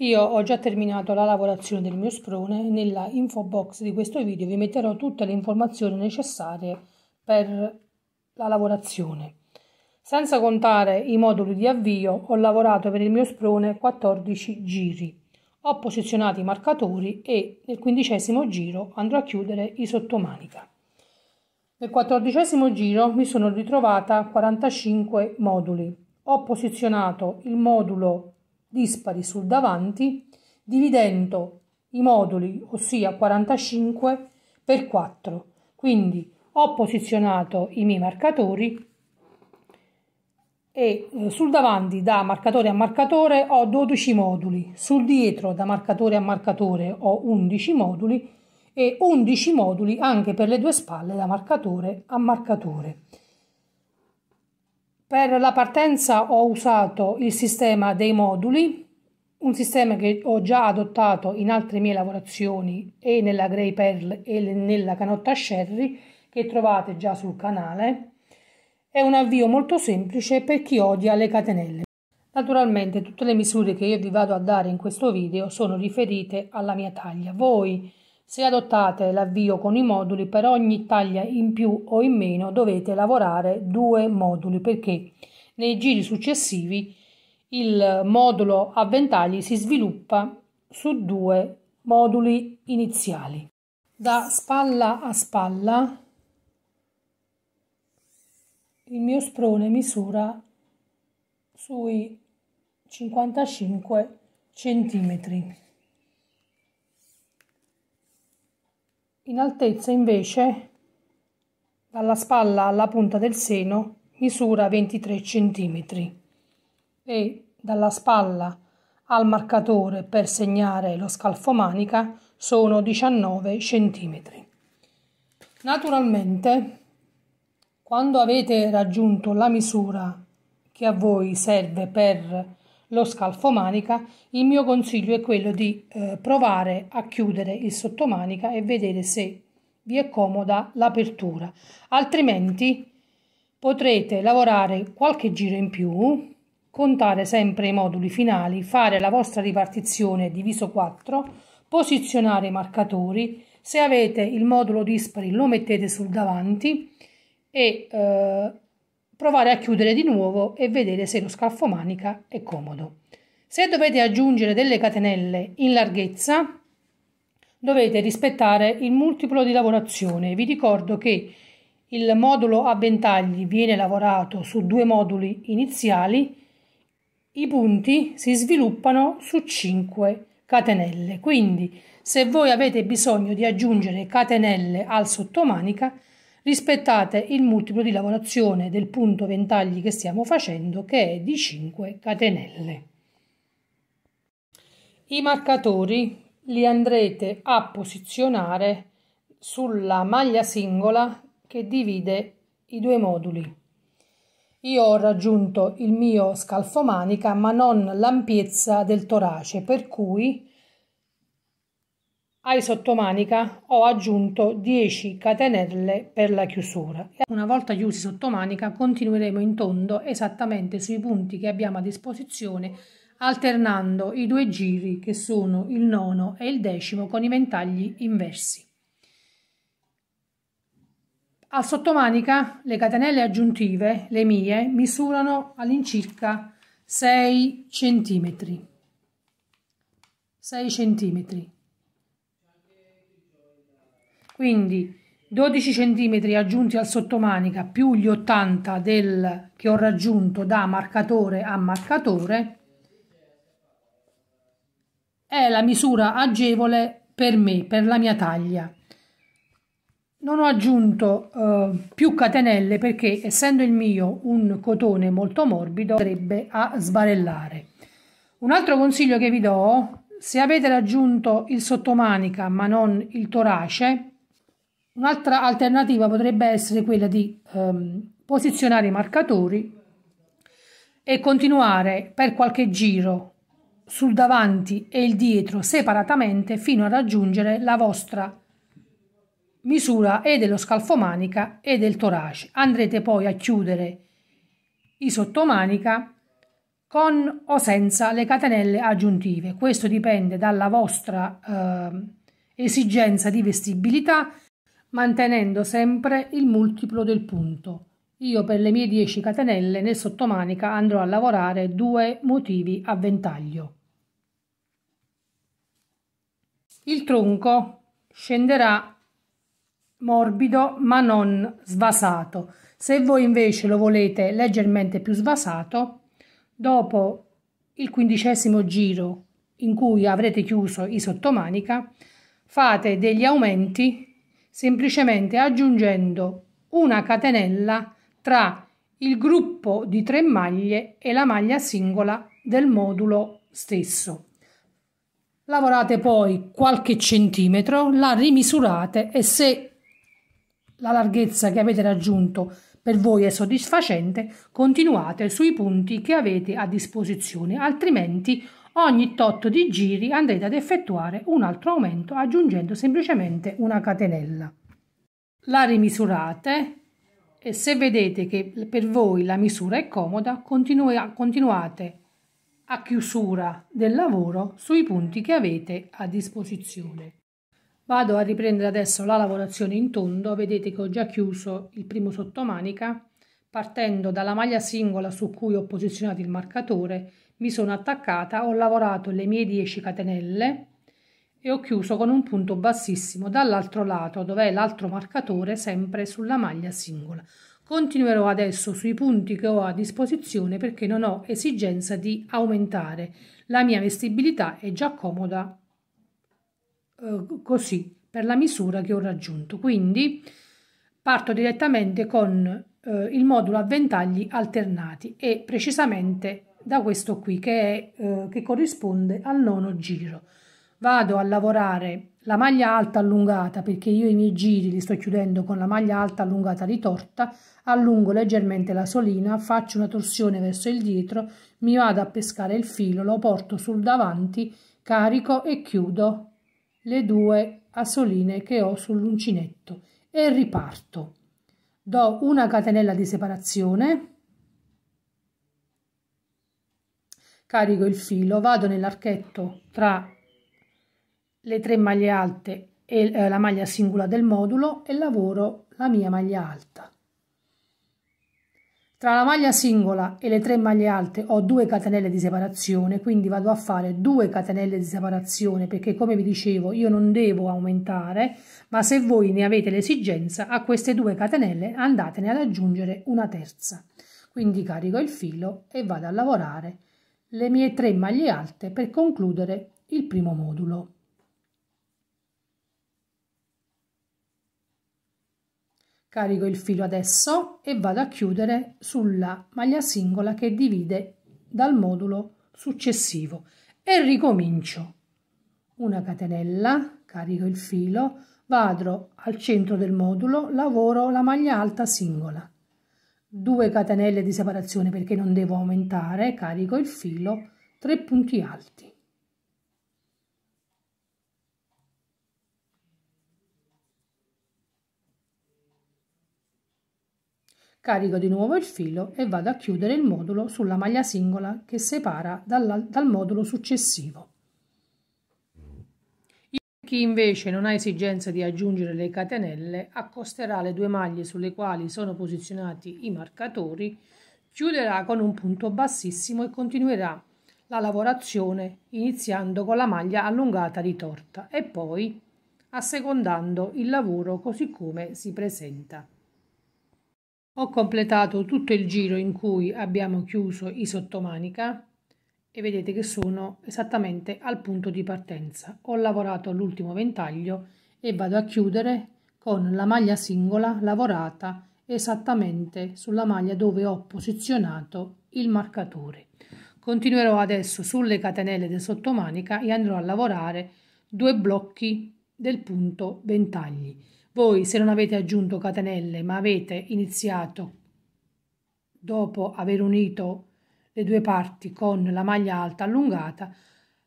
Io ho già terminato la lavorazione del mio sprone nella info box di questo video vi metterò tutte le informazioni necessarie per la lavorazione. Senza contare i moduli di avvio, ho lavorato per il mio sprone 14 giri. Ho posizionato i marcatori e nel quindicesimo giro andrò a chiudere i sottomanica. Nel quattordicesimo giro mi sono ritrovata 45 moduli. Ho posizionato il modulo dispari sul davanti, dividendo i moduli, ossia 45 per 4. Quindi ho posizionato i miei marcatori e eh, sul davanti da marcatore a marcatore ho 12 moduli, sul dietro da marcatore a marcatore ho 11 moduli e 11 moduli anche per le due spalle da marcatore a marcatore. Per la partenza ho usato il sistema dei moduli, un sistema che ho già adottato in altre mie lavorazioni e nella Grey Pearl e nella canotta Sherry che trovate già sul canale. È un avvio molto semplice per chi odia le catenelle. Naturalmente tutte le misure che io vi vado a dare in questo video sono riferite alla mia taglia. Voi se adottate l'avvio con i moduli, per ogni taglia in più o in meno dovete lavorare due moduli perché nei giri successivi il modulo a ventagli si sviluppa su due moduli iniziali. Da spalla a spalla il mio sprone misura sui 55 centimetri. In altezza invece, dalla spalla alla punta del seno, misura 23 cm e dalla spalla al marcatore per segnare lo scalfo manica sono 19 cm. Naturalmente, quando avete raggiunto la misura che a voi serve per lo scalfomanica, il mio consiglio è quello di eh, provare a chiudere il sottomanica e vedere se vi è comoda l'apertura, altrimenti potrete lavorare qualche giro in più, contare sempre i moduli finali, fare la vostra ripartizione diviso 4, posizionare i marcatori, se avete il modulo dispari lo mettete sul davanti e eh, provare a chiudere di nuovo e vedere se lo scalfo manica è comodo. Se dovete aggiungere delle catenelle in larghezza, dovete rispettare il multiplo di lavorazione. Vi ricordo che il modulo a ventagli viene lavorato su due moduli iniziali, i punti si sviluppano su 5 catenelle. Quindi, se voi avete bisogno di aggiungere catenelle al sottomanica, rispettate il multiplo di lavorazione del punto ventagli che stiamo facendo che è di 5 catenelle. I marcatori li andrete a posizionare sulla maglia singola che divide i due moduli. Io ho raggiunto il mio scalfomanica ma non l'ampiezza del torace per cui ai sottomanica ho aggiunto 10 catenelle per la chiusura. Una volta chiusi sottomanica continueremo in tondo esattamente sui punti che abbiamo a disposizione alternando i due giri che sono il nono e il decimo con i ventagli inversi. Al sottomanica le catenelle aggiuntive, le mie, misurano all'incirca 6 centimetri. 6 cm quindi 12 cm aggiunti al sottomanica più gli 80 del, che ho raggiunto da marcatore a marcatore è la misura agevole per me, per la mia taglia. Non ho aggiunto eh, più catenelle perché essendo il mio un cotone molto morbido sarebbe a sbarellare. Un altro consiglio che vi do, se avete raggiunto il sottomanica ma non il torace, Un'altra alternativa potrebbe essere quella di ehm, posizionare i marcatori e continuare per qualche giro sul davanti e il dietro separatamente fino a raggiungere la vostra misura e dello scalfomanica e del torace. Andrete poi a chiudere i sottomanica con o senza le catenelle aggiuntive. Questo dipende dalla vostra eh, esigenza di vestibilità mantenendo sempre il multiplo del punto. Io per le mie 10 catenelle nel sottomanica andrò a lavorare due motivi a ventaglio. Il tronco scenderà morbido ma non svasato. Se voi invece lo volete leggermente più svasato, dopo il quindicesimo giro in cui avrete chiuso i sottomanica, fate degli aumenti semplicemente aggiungendo una catenella tra il gruppo di tre maglie e la maglia singola del modulo stesso. Lavorate poi qualche centimetro, la rimisurate e se la larghezza che avete raggiunto per voi è soddisfacente, continuate sui punti che avete a disposizione, altrimenti Ogni tot di giri andrete ad effettuare un altro aumento aggiungendo semplicemente una catenella. La rimisurate e se vedete che per voi la misura è comoda continuate a chiusura del lavoro sui punti che avete a disposizione. Vado a riprendere adesso la lavorazione in tondo, vedete che ho già chiuso il primo sottomanica partendo dalla maglia singola su cui ho posizionato il marcatore mi sono attaccata, ho lavorato le mie 10 catenelle e ho chiuso con un punto bassissimo dall'altro lato dove è l'altro marcatore sempre sulla maglia singola. Continuerò adesso sui punti che ho a disposizione perché non ho esigenza di aumentare. La mia vestibilità è già comoda eh, così per la misura che ho raggiunto. Quindi parto direttamente con eh, il modulo a ventagli alternati e precisamente da questo qui che, è, eh, che corrisponde al nono giro. Vado a lavorare la maglia alta allungata perché io i miei giri li sto chiudendo con la maglia alta allungata ritorta, allungo leggermente la solina, faccio una torsione verso il dietro, mi vado a pescare il filo, lo porto sul davanti, carico e chiudo le due assoline che ho sull'uncinetto e riparto. Do una catenella di separazione carico il filo, vado nell'archetto tra le tre maglie alte e eh, la maglia singola del modulo e lavoro la mia maglia alta. Tra la maglia singola e le tre maglie alte ho due catenelle di separazione, quindi vado a fare due catenelle di separazione perché come vi dicevo io non devo aumentare, ma se voi ne avete l'esigenza a queste due catenelle andatene ad aggiungere una terza. Quindi carico il filo e vado a lavorare le mie tre maglie alte per concludere il primo modulo. Carico il filo adesso e vado a chiudere sulla maglia singola che divide dal modulo successivo e ricomincio. Una catenella, carico il filo, vado al centro del modulo, lavoro la maglia alta singola 2 catenelle di separazione perché non devo aumentare, carico il filo, 3 punti alti. Carico di nuovo il filo e vado a chiudere il modulo sulla maglia singola che separa dal, dal modulo successivo. Chi invece non ha esigenza di aggiungere le catenelle accosterà le due maglie sulle quali sono posizionati i marcatori, chiuderà con un punto bassissimo e continuerà la lavorazione iniziando con la maglia allungata di torta e poi assecondando il lavoro così come si presenta. Ho completato tutto il giro in cui abbiamo chiuso i sottomanica e vedete che sono esattamente al punto di partenza. Ho lavorato l'ultimo ventaglio e vado a chiudere con la maglia singola lavorata esattamente sulla maglia dove ho posizionato il marcatore. Continuerò adesso sulle catenelle del sottomanica e andrò a lavorare due blocchi del punto ventagli. Voi se non avete aggiunto catenelle ma avete iniziato dopo aver unito le due parti con la maglia alta allungata,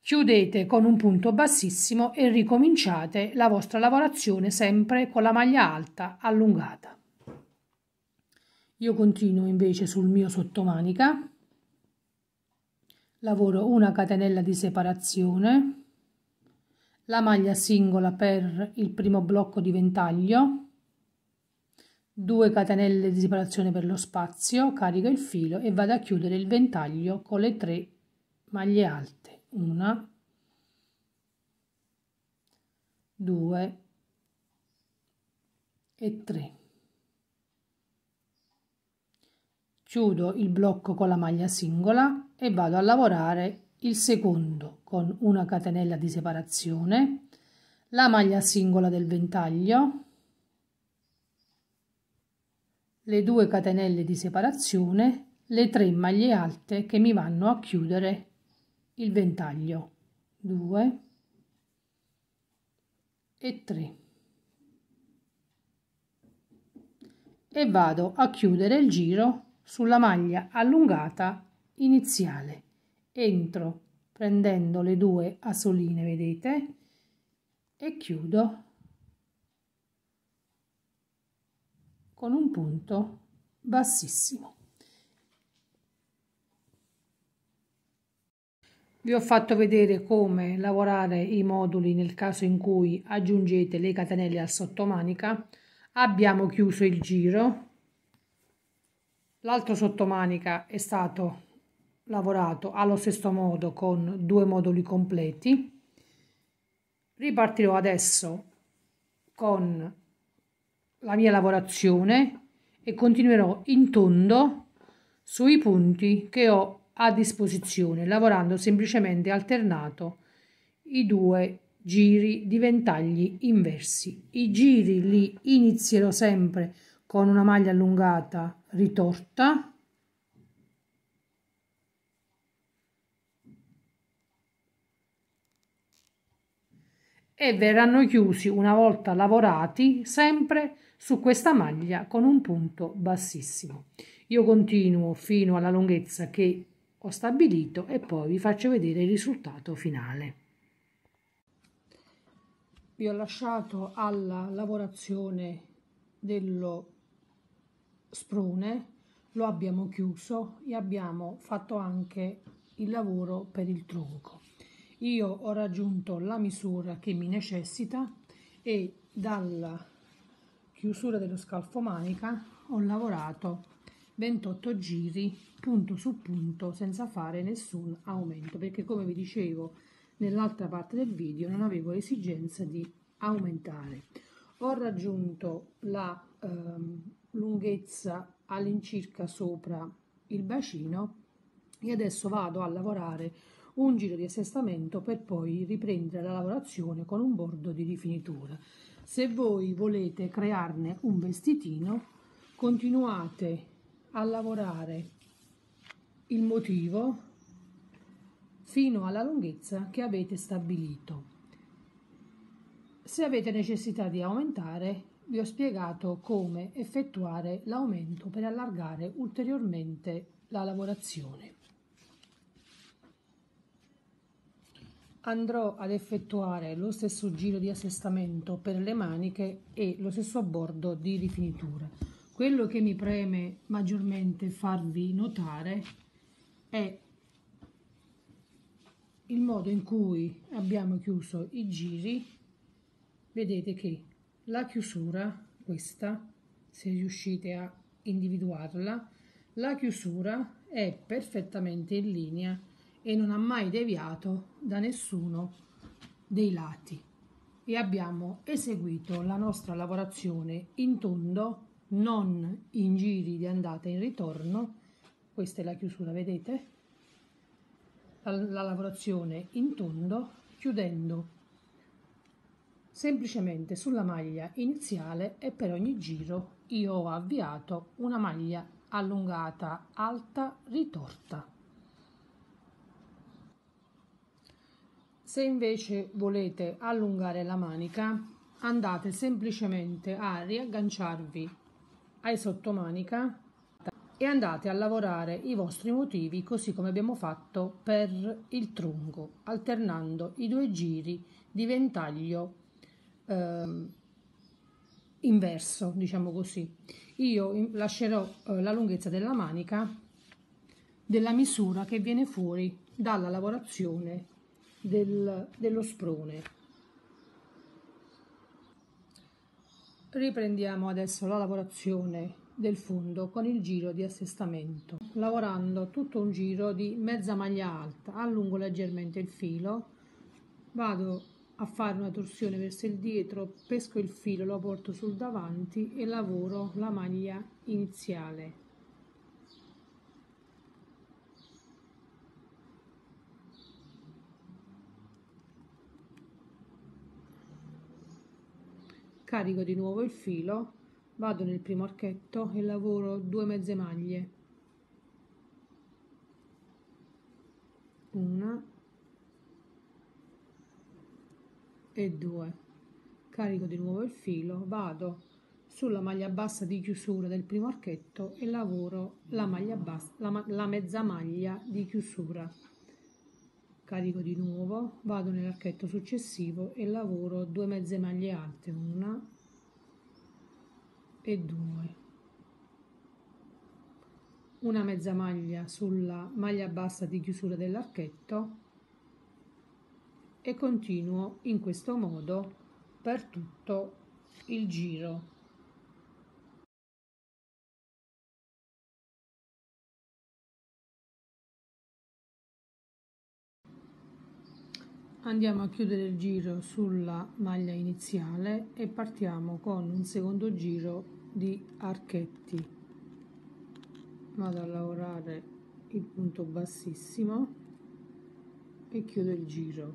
chiudete con un punto bassissimo e ricominciate la vostra lavorazione sempre con la maglia alta allungata. Io continuo invece sul mio sottomanica, lavoro una catenella di separazione, la maglia singola per il primo blocco di ventaglio, 2 catenelle di separazione per lo spazio, carico il filo e vado a chiudere il ventaglio con le 3 maglie alte. 1, 2 e 3. Chiudo il blocco con la maglia singola e vado a lavorare il secondo con una catenella di separazione, la maglia singola del ventaglio, le due catenelle di separazione, le tre maglie alte che mi vanno a chiudere il ventaglio. 2 e 3 e vado a chiudere il giro sulla maglia allungata iniziale entro prendendo le due asoline vedete e chiudo con un punto bassissimo. Vi ho fatto vedere come lavorare i moduli nel caso in cui aggiungete le catenelle al sottomanica. Abbiamo chiuso il giro. L'altro sottomanica è stato lavorato allo stesso modo con due moduli completi. Ripartirò adesso con la mia lavorazione e continuerò in tondo sui punti che ho a disposizione lavorando semplicemente alternato i due giri di ventagli inversi i giri li inizierò sempre con una maglia allungata ritorta e verranno chiusi una volta lavorati sempre su questa maglia con un punto bassissimo. Io continuo fino alla lunghezza che ho stabilito e poi vi faccio vedere il risultato finale. Vi ho lasciato alla lavorazione dello sprone, lo abbiamo chiuso e abbiamo fatto anche il lavoro per il tronco io ho raggiunto la misura che mi necessita e dalla chiusura dello scalfo manica ho lavorato 28 giri punto su punto senza fare nessun aumento perché come vi dicevo nell'altra parte del video non avevo esigenza di aumentare ho raggiunto la ehm, lunghezza all'incirca sopra il bacino e adesso vado a lavorare un giro di assestamento per poi riprendere la lavorazione con un bordo di rifinitura. Se voi volete crearne un vestitino, continuate a lavorare il motivo fino alla lunghezza che avete stabilito. Se avete necessità di aumentare, vi ho spiegato come effettuare l'aumento per allargare ulteriormente la lavorazione. andrò ad effettuare lo stesso giro di assestamento per le maniche e lo stesso bordo di rifinitura. Quello che mi preme maggiormente farvi notare è il modo in cui abbiamo chiuso i giri. Vedete che la chiusura, questa, se riuscite a individuarla, la chiusura è perfettamente in linea e non ha mai deviato da nessuno dei lati e abbiamo eseguito la nostra lavorazione in tondo non in giri di andata e in ritorno questa è la chiusura vedete la, la lavorazione in tondo chiudendo semplicemente sulla maglia iniziale e per ogni giro io ho avviato una maglia allungata alta ritorta Se invece volete allungare la manica, andate semplicemente a riagganciarvi ai sottomanica e andate a lavorare i vostri motivi così come abbiamo fatto per il tronco, alternando i due giri di ventaglio eh, inverso, diciamo così. Io lascerò eh, la lunghezza della manica della misura che viene fuori dalla lavorazione del, dello sprone. Riprendiamo adesso la lavorazione del fondo con il giro di assestamento, lavorando tutto un giro di mezza maglia alta, allungo leggermente il filo, vado a fare una torsione verso il dietro, pesco il filo, lo porto sul davanti e lavoro la maglia iniziale. carico di nuovo il filo vado nel primo archetto e lavoro due mezze maglie una e due carico di nuovo il filo vado sulla maglia bassa di chiusura del primo archetto e lavoro la, maglia bassa, la, la mezza maglia di chiusura carico di nuovo vado nell'archetto successivo e lavoro due mezze maglie alte una e due una mezza maglia sulla maglia bassa di chiusura dell'archetto e continuo in questo modo per tutto il giro andiamo a chiudere il giro sulla maglia iniziale e partiamo con un secondo giro di archetti vado a lavorare il punto bassissimo e chiudo il giro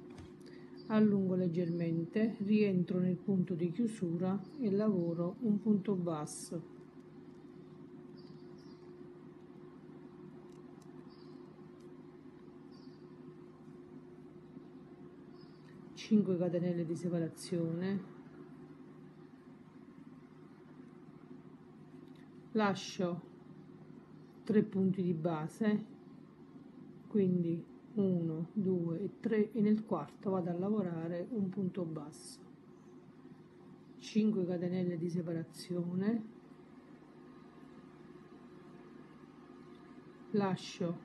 allungo leggermente rientro nel punto di chiusura e lavoro un punto basso 5 catenelle di separazione lascio 3 punti di base quindi 1 2 e 3 e nel quarto vado a lavorare un punto basso 5 catenelle di separazione lascio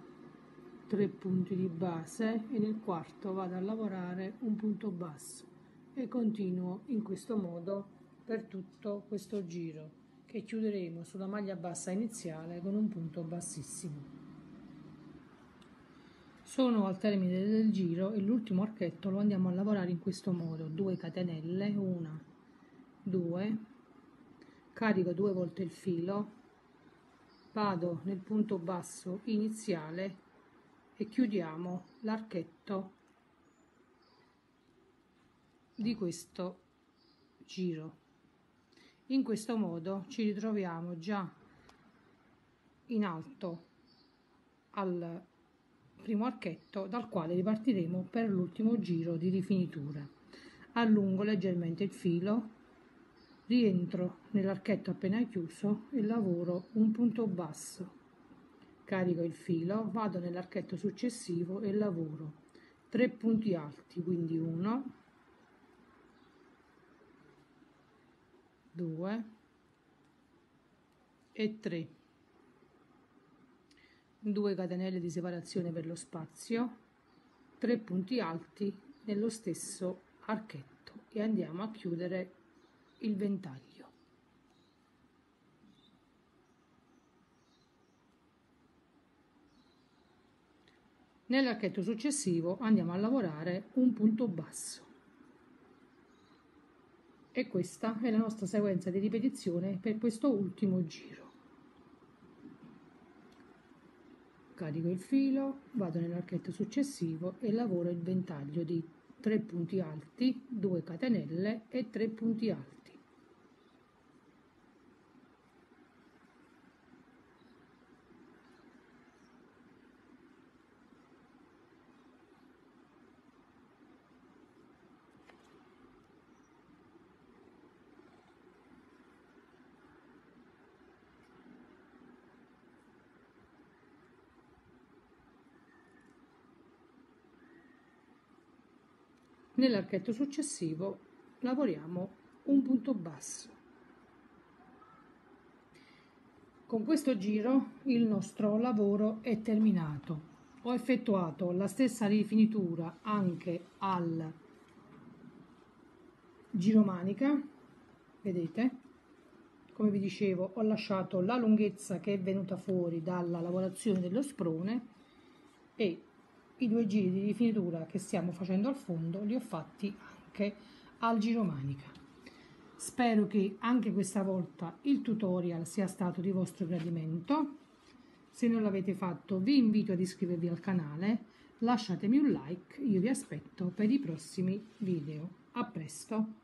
3 punti di base e nel quarto vado a lavorare un punto basso e continuo in questo modo per tutto questo giro che chiuderemo sulla maglia bassa iniziale con un punto bassissimo sono al termine del giro e l'ultimo archetto lo andiamo a lavorare in questo modo 2 catenelle 1 2 carico due volte il filo vado nel punto basso iniziale e chiudiamo l'archetto di questo giro in questo modo ci ritroviamo già in alto al primo archetto dal quale ripartiremo per l'ultimo giro di rifinitura allungo leggermente il filo rientro nell'archetto appena chiuso e lavoro un punto basso carico il filo, vado nell'archetto successivo e lavoro 3 punti alti, quindi 1, 2 e 3, 2 catenelle di separazione per lo spazio, 3 punti alti nello stesso archetto e andiamo a chiudere il ventaglio. Nell'archetto successivo andiamo a lavorare un punto basso. E questa è la nostra sequenza di ripetizione per questo ultimo giro. Carico il filo, vado nell'archetto successivo e lavoro il ventaglio di 3 punti alti, 2 catenelle e 3 punti alti. Nell'archetto successivo lavoriamo un punto basso. Con questo giro il nostro lavoro è terminato. Ho effettuato la stessa rifinitura anche al giro manica, vedete? Come vi dicevo ho lasciato la lunghezza che è venuta fuori dalla lavorazione dello sprone e i due giri di rifinitura che stiamo facendo al fondo li ho fatti anche al giro manica spero che anche questa volta il tutorial sia stato di vostro gradimento se non l'avete fatto vi invito ad iscrivervi al canale lasciatemi un like io vi aspetto per i prossimi video a presto